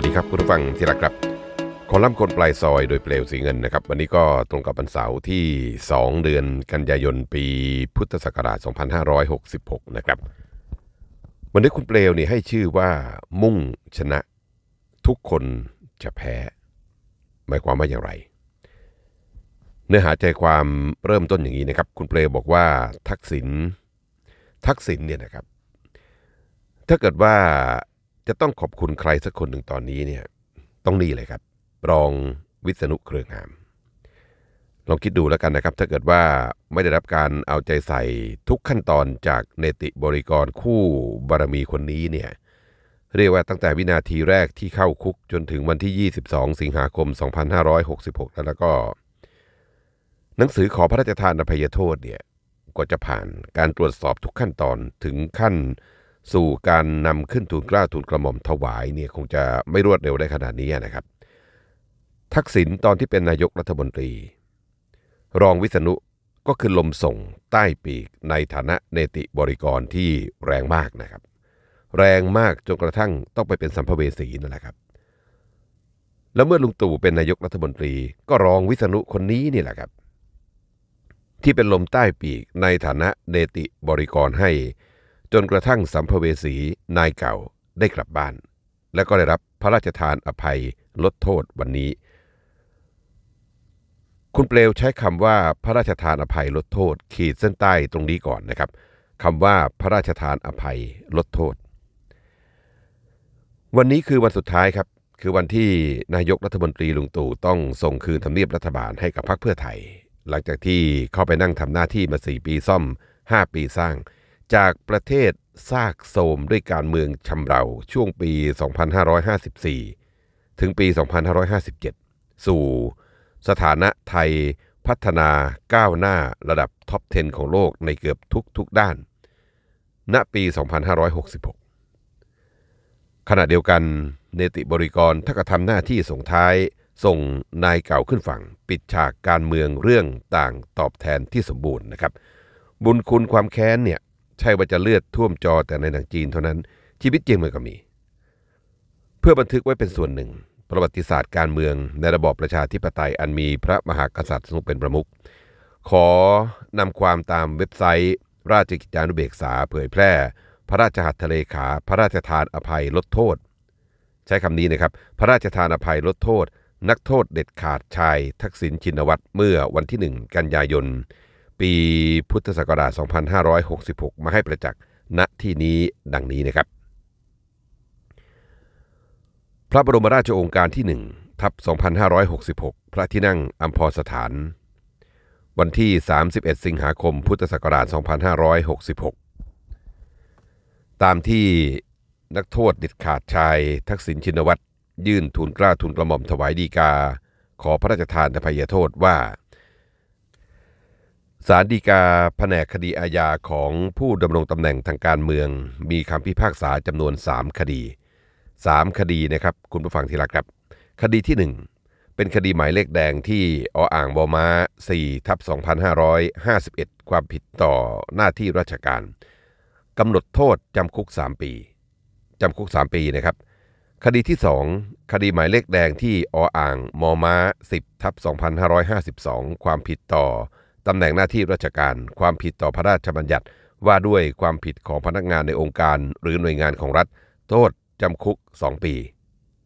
วัสดีครับคุณผู้ฟังที่รักครับคอลัมน์คนปลายซอยโดยเปลวสีเงินนะครับ วันนี้ก็ตรงกับวันเสาร์ที่ 2 เดือนกันยายนปีพุทธศักราช 2566 นะครับวันนี้คุณเปลวนี่ให้ชื่อว่า มุ่งชนะทุกคนจะแพ้หมายความว่าอย่างไร เนื้อหาใจความเริ่มต้นอย่างนี้นะครับ คุณเปลวบอกว่าทักษิณทักษิณเนี่ยนะครับ ถ้าเกิดว่าจะต้องขอบคุณใครสักคนหนึ่งตอนนี้เนี่ยต้องนี่เลยครับ รองวิษณุเครืองาม ลองคิดดูแล้วกันนะครับถ้าเกิดว่าไม่ได้รับการเอาใจใส่ทุกขั้นตอนจากเนติบริกรคู่บารมีคนนี้เนี่ยเรียกว่าตั้งแต่วินาทีแรกที่เข้าคุกจนถึงวันที่ 22 สิงหาคม 2566แล้วแล้วก็ หนังสือขอพระราชทานอภัยโทษเนี่ยก็จะผ่านการตรวจสอบทุกขั้นตอนถึงขั้นสู่การนำขึ้นทูลกล้าทูลกระหม่อมถวายเนี่ยคงจะไม่รวดเร็วได้ขนาดนี้นะครับ ทักษิณตอนที่เป็นนายกรัฐมนตรี รองวิษณุก็คือลมส่งใต้ปีกในฐานะเนติบริกรที่แรงมากนะครับ แรงมากจนกระทั่งต้องไปเป็นสัมภเวสีนั่นแหละครับ แล้วเมื่อลุงตู่เป็นนายกรัฐมนตรีก็รองวิษณุคนนี้นี่แหละครับ ที่เป็นลมใต้ปีกในฐานะเนติบริกรให้จนกระทั่งสัมภเวสีนายเก่าได้กลับบ้าน และก็ได้รับพระราชทานอภัย ลดโทษวันนี้ คุณเปลวใช้คำว่า พระราชทานอภัยลดโทษ ขีดเส้นใต้ตรงนี้ก่อนนะครับคำว่าพระราชทานอภัย ลดโทษ วันนี้คือวันสุดท้ายครับคือวันที่นายกรัฐมนตรีลุงตู่ต้องส่งคืนทำเนียบรัฐบาลให้กับพรรคเพื่อไทย หลังจากที่เข้าไปนั่งทำหน้าที่มาสี่ปีซ่อม 5 ปีสร้างจากประเทศซากโสมด้วยการเมืองชำเราช่วงปี 2554 ถึงปี 2557 สู่สถานะไทยพัฒนาก้าวหน้าระดับท็อป 10 ของโลกในเกือบทุกๆด้าน ณ ปี 2566 ขณะเดียวกันเนติบริกรทักทำหน้าที่ส่งท้าย ส่งนายเก่าขึ้นฝั่งปิดฉากการเมืองเรื่องต่างตอบแทนที่สมบูรณ์นะครับ บุญคุณความแค้นเนี่ยใช่ว่าจะเลือดท่วมจอแต่ในหนังจีนเท่านั้น ชีวิตจริงมันก็มี เพื่อบันทึกไว้เป็นส่วนหนึ่ง ประวัติศาสตร์การเมืองในระบอบประชาธิปไตยอันมีพระมหากษัตริย์ทรงเป็นประมุขขอนำความตามเว็บไซต์ ราชกิจจานุเบกษา เผยแพร่ พระราชหัตถเลขา พระราชทานอภัยลดโทษ ใช้คำนี้นะครับพระราชทานอภัยลดโทษ นักโทษเด็ดขาดชายทักษิณชินวัตรเมื่อวันที่1กันยายนปีพุทธศักราช 2566 มาให้ประจักษ์ณที่นี้ดังนี้นะครับ พระบรมราชโองการที่ 1 ทับ 2566 พระที่นั่งอัมพรสถาน วันที่ 31 สิงหาคมพุทธศักราช 2566 ตามที่นักโทษ ดิดขาดชาย ทักษิณชินวัตรยื่นทูลกล้าทูลกระหม่อมถวายดีกา ขอพระราชทานอภัยโทษว่าศาลฎีกาแผนกคดีอาญาของผู้ดำรงตำแหน่งทางการเมือง มีคำพิพากษาจำนวน 3 คดี 3 คดีนะครับคุณผู้ฟังที่รักครับ คดีที่ 1 เป็นคดีหมายเลขแดง ที่ออ่างบอม้า4ทับ2551 ความผิดต่อหน้าที่ราชการกำหนดโทษจำคุก 3 ปีจำคุก 3 ปีนะครับ คดีที่ 2 คดีหมายเลขแดง ที่ออ่างมอม้า10ทับ2552 ความผิดต่อตำแหน่งหน้าที่ราชการความผิดต่อพระราชบัญญัติว่าด้วยความผิดของพนักงานในองค์การหรือหน่วยงานของรัฐ โทษจำคุก 2 ปี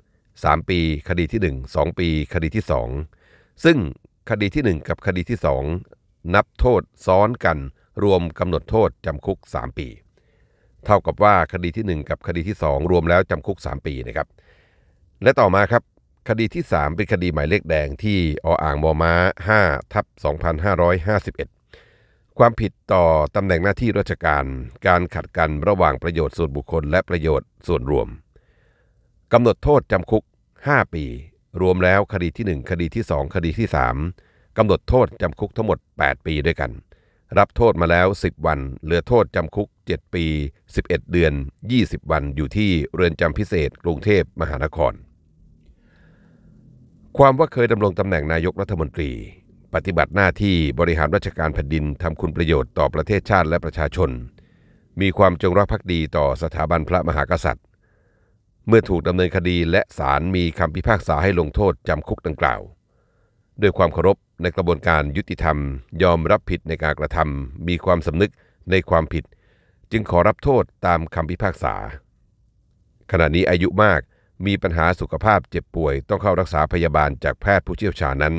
3 ปี คดีที่ 1 2 ปี คดีที่ 2 ซึ่งคดีที่ 1 กับคดีที่ 2 นับโทษซ้อนกัน รวมกำหนดโทษจำคุก 3 ปี เท่ากับว่าคดีที่ 1 กับคดีที่ 2 รวมแล้วจำคุก 3 ปีนะครับ และต่อมาครับคดีที่ 3 เป็นคดีหมายเลขแดงที่ออ่างมอม้า 5 ทับ 2551 ความผิดต่อตำแหน่งหน้าที่ราชการ การขัดกันระหว่างประโยชน์ส่วนบุคคล และประโยชน์ส่วนรวม กำหนดโทษจำคุก 5 ปี รวมแล้วคดีที่ 1 คดีที่ 2 คดีที่ 3กำหนดโทษจำคุกทั้งหมด 8 ปีด้วยกัน รับโทษมาแล้ว 10 วัน เหลือโทษจำคุก 7 ปี 11 เดือน 20 วัน อยู่ที่เรือนจำพิเศษ กรุงเทพมหานครความว่าเคยดำรงตำแหน่งนายกรัฐมนตรี ปฏิบัติหน้าที่บริหารราชการแผ่นดินทำคุณประโยชน์ต่อประเทศชาติและประชาชน มีความจงรักภักดีต่อสถาบันพระมหากษัตริย์ เมื่อถูกดำเนินคดีและศาลมีคำพิพากษาให้ลงโทษจำคุกดังกล่าว ด้วยความเคารพในกระบวนการยุติธรรม ยอมรับผิดในการกระทำมีความสำนึกในความผิด จึงขอรับโทษตามคำพิพากษา ขณะนี้อายุมากมีปัญหาสุขภาพเจ็บป่วยต้องเข้ารักษาพยาบาลจากแพทย์ผู้เชี่ยวชาญนั้น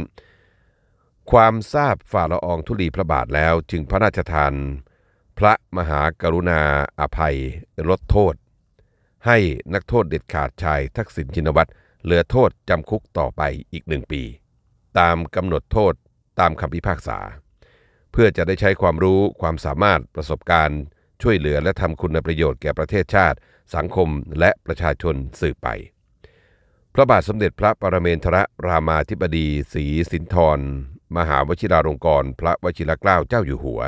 ความทราบฝ่าละอองธุลีพระบาทแล้ว จึงพระราชทานพระมหากรุณาอภัยลดโทษ ให้นักโทษเด็ดขาดชายทักษิณชินวัตรเหลือโทษจำคุกต่อไปอีกหนึ่งปี ตามกำหนดโทษตามคำพิพากษา เพื่อจะได้ใช้ความรู้ความสามารถประสบการณ์ช่วยเหลือและทำคุณประโยชน์แก่ประเทศชาติ สังคมและประชาชนสืบไป พระบาทสมเด็จพระปรเมนทรรามาธิบดีศรีสินธรมหาวชิราลงกรณ์พระวชิรเกล้าเจ้าอยู่หัว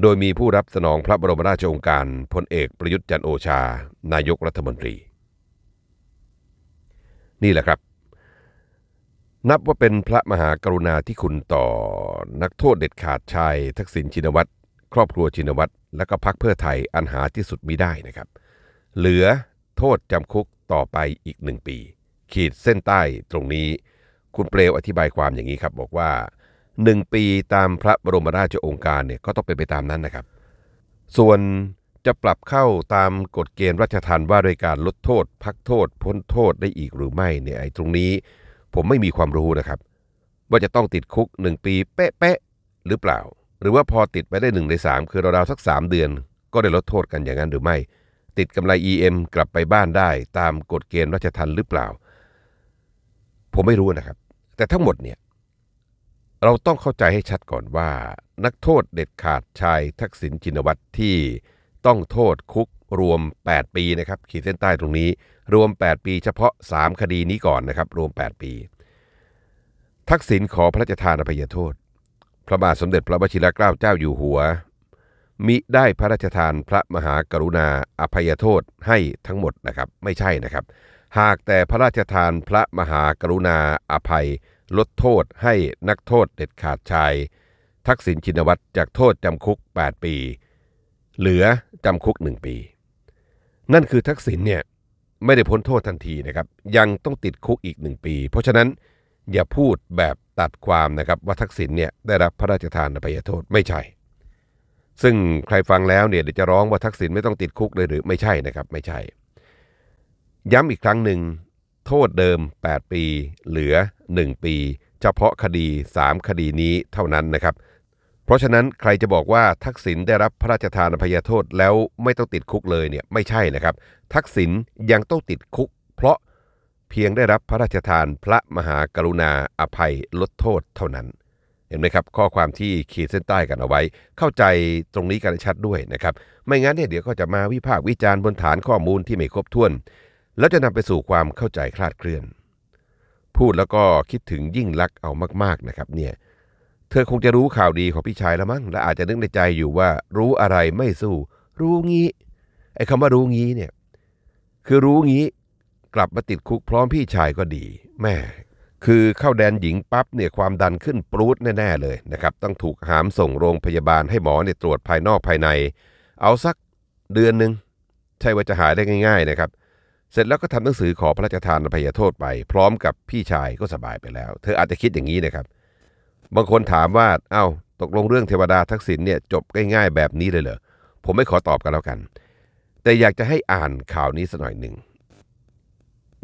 โดยมีผู้รับสนองพระบรมราชโองการพลเอกประยุทธ์จันโอชา นายกรัฐมนตรี นี่แหละครับ นับว่าเป็นพระมหากรุณาธิคุณต่อนักโทษเด็ดขาดชายทักษิณชินวัตรครอบครัวชินวัตรและก็พักเพื่อไทยอันหาที่สุดมิได้นะครับ เหลือโทษจำคุกต่อไปอีกหนึ่งปี ขีดเส้นใต้ตรงนี้คุณเปลวอธิบายความอย่างนี้ครับ บอกว่าหนึ่งปีตามพระบรมราชโองการเนี่ยก็ต้องไปไปตามนั้นนะครับ ส่วนจะปรับเข้าตามกฎเกณฑ์รัชทานว่าโดยการลดโทษ พักโทษ พ้นโทษได้อีกหรือไม่เนี่ยไอ้ตรงนี้ผมไม่มีความรู้นะครับ ว่าจะต้องติดคุกหนึ่งปีเป๊ะๆหรือเปล่าหรือว่าพอติดไปได้ 1 ใน 3 คือราวๆสัก 3 เดือน ก็ได้ลดโทษกันอย่างนั้นหรือไม่ ติดกำไร EM กลับไปบ้านได้ตามกฎเกณฑ์ราชทันหรือเปล่า ผมไม่รู้นะครับ แต่ทั้งหมดเนี่ย เราต้องเข้าใจให้ชัดก่อนว่า นักโทษเด็ดขาดชายทักษิณชินวัตรที่ต้องโทษคุกรวม 8 ปีนะครับขีดเส้นใต้ตรงนี้ รวม 8 ปีเฉพาะ 3 คดีนี้ก่อนนะครับรวม 8 ปี ทักษิณขอพระราชทานอภัยโทษพระบาทสมเด็จพระวชิรเกล้าเจ้าอยู่หัว มิ ได้พระราชทานพระมหากรุณาอภัยโทษให้ทั้งหมดนะครับ ไม่ใช่นะครับ หากแต่พระราชทานพระมหากรุณาอภัย ลดโทษให้นักโทษเด็ดขาดชายทักษิณชินวัตรจากโทษจำคุก 8 ปี เหลือจำคุก1ปี นั่นคือทักษิณเนี่ยไม่ได้พ้น โทษทันทีนะครับ ยังต้องติดคุกอีกหนึ่งปี เพราะฉะนั้นอย่าพูดแบบตัดความนะครับว่าทักษิณเนี่ยได้รับพระราชทานอภัยโทษไม่ใช่ ซึ่งใครฟังแล้วเนี่ยเดี๋ยวจะร้องว่าทักษิณไม่ต้องติดคุกเลยหรือไม่ใช่นะครับไม่ใช่ ย้ำอีกครั้งหนึ่ง โทษเดิม 8 ปี เหลือ 1 ปีเฉพาะคดี 3 คดีนี้เท่านั้นนะครับ เพราะฉะนั้นใครจะบอกว่าทักษิณได้รับพระราชทานอภัยโทษแล้วไม่ต้องติดคุกเลยเนี่ยไม่ใช่นะครับ ทักษิณยังต้องติดคุก เพราะเพียงได้รับพระราชทานพระมหากรุณาอภัยลดโทษเท่านั้น เห็นไหมครับ ข้อความที่ขีดเส้นใต้กันเอาไว้ เข้าใจตรงนี้กันชัดด้วยนะครับ ไม่งั้นเนี่ยเดี๋ยวก็จะมาวิพากษ์วิจารณ์บนฐานข้อมูลที่ไม่ครบถ้วน แล้วจะนำไปสู่ความเข้าใจคลาดเคลื่อนพูดแล้วก็คิดถึงยิ่งลักเอามากๆนะครับเนี่ยเธอคงจะรู้ข่าวดีของพี่ชายแล้วมั้งและอาจจะนึกในใจอยู่ว่า รู้อะไรไม่สู้ รู้งี้ไอ้คำว่ารู้งี้เนี่ยคือรู้งี้กลับมาติดคุกพร้อมพี่ชายก็ดี แม่ คือเข้าแดนหญิงปั๊บเนี่ยความดันขึ้นปรูดแน่ ๆ เลยนะครับต้องถูกหามส่งโรงพยาบาลให้หมอเนี่ยตรวจภายนอกภายใน เอาสักเดือนหนึ่งใช่ว่าจะหายได้ง่าย ๆนะครับ เสร็จแล้วก็ทำหนังสือขอพระราชทานอภัยโทษไป พร้อมกับพี่ชายก็สบายไปแล้ว เธออาจจะคิดอย่างนี้นะครับ บางคนถามว่าเอา้าตกลงเรื่องเทวดาทักษิณเนี่ยจบง่ายๆแบบนี้เลยเหรอผมไม่ขอตอบกันแล้วกัน แต่อยากจะให้อ่านข่าวนี้สักหน่อยหนึ่ง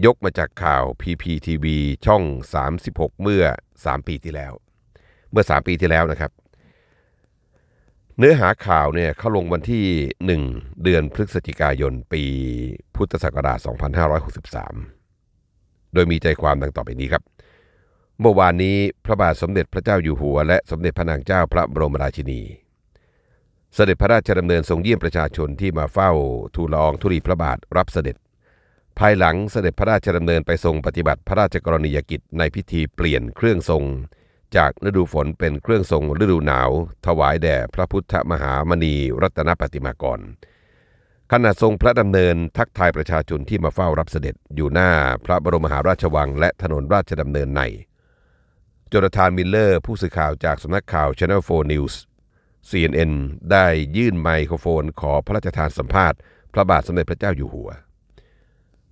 ยกมาจากข่าว PPTV ช่อง 36 เมื่อ 3 ปีที่แล้ว เมื่อ 3 ปีที่แล้วนะครับ เนื้อหาข่าวเนี่ยเข้าลงวันที่ 1 เดือนพฤศจิกายนปีพุทธศักราช2563 โดยมีใจความดังต่อไปนี้ครับเมื่อวานนี้พระบาทสมเด็จพระเจ้าอยู่หัวและสมเด็จพระนางเจ้าพระบรมราชินี เสด็จพระราชดำเนินทรงเยี่ยมประชาชนที่มาเฝ้าทูลละอองธุลีพระบาทรับเสด็จภายหลังเสด็จพระราชดำเนินไปทรงปฏิบัติพระราชกรณียกิจในพิธีเปลี่ยนเครื่องทรง จากฤดูฝนเป็นเครื่องทรง ฤดูหนาว ถวายแด่พระพุทธมหามณีรัตนปฏิมากรขณะทรงพระดำเนินทักทายประชาชนที่มาเฝ้ารับเสด็จอยู่หน้าพระบรมมหาราชวังและถนนราชดำเนินในจนทานมิลเลอร์ ผู้สื่อข่าวจากสำนักข่าว Channel 4 News CNN ได้ยื่นไมโครโฟนขอพระราชทานสัมภาษณ์พระบาทสมเด็จพระเจ้าอยู่หัว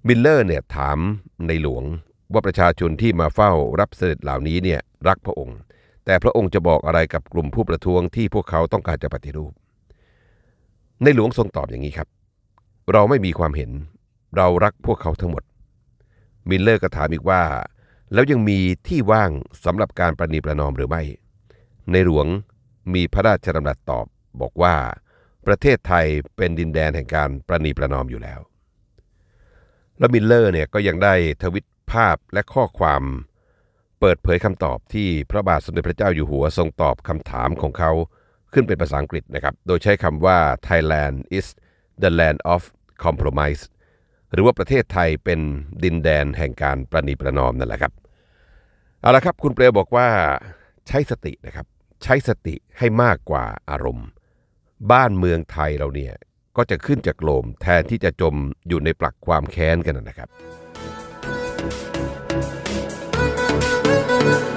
บิลเลอร์เนี่ยถามในหลวงว่าประชาชนที่มาเฝ้ารับเสด็จเหล่านี้เนี่ยรักพระองค์ แต่พระองค์จะบอกอะไรกับกลุ่มผู้ประท้วงที่พวกเขาต้องการจะปฏิรูป ในหลวงทรงตอบอย่างนี้ครับ เราไม่มีความเห็นเรารักพวกเขาทั้งหมด มิลเลอร์ก็ถามอีกว่า แล้วยังมีที่ว่างสำหรับการประนีประนอมหรือไม่ ในหลวงมีพระราชดำรัสตอบบอกว่า ประเทศไทยเป็นดินแดนแห่งการประนีประนอมอยู่แล้วและมิลเลอร์เนี่ยก็ยังได้ทวิตภาพและข้อความเปิดเผยคำตอบที่พระบาทสมเด็จพระเจ้าอยู่หัวทรงตอบคำถามของเขาขึ้นเป็นภาษาอังกฤษนะครับโดยใช้คำว่า Thailand is the land of compromise หรือว่าประเทศไทยเป็นดินแดนแห่งการประนีประนอมนั่นแหละครับเอาละครับคุณเปลวบอกว่าใช้สตินะครับใช้สติให้มากกว่าอารมณ์ บ้านเมืองไทยเราเนี่ยก็จะขึ้นจากโลมแทนที่จะจมอยู่ในปลักความแค้นกันนะครับ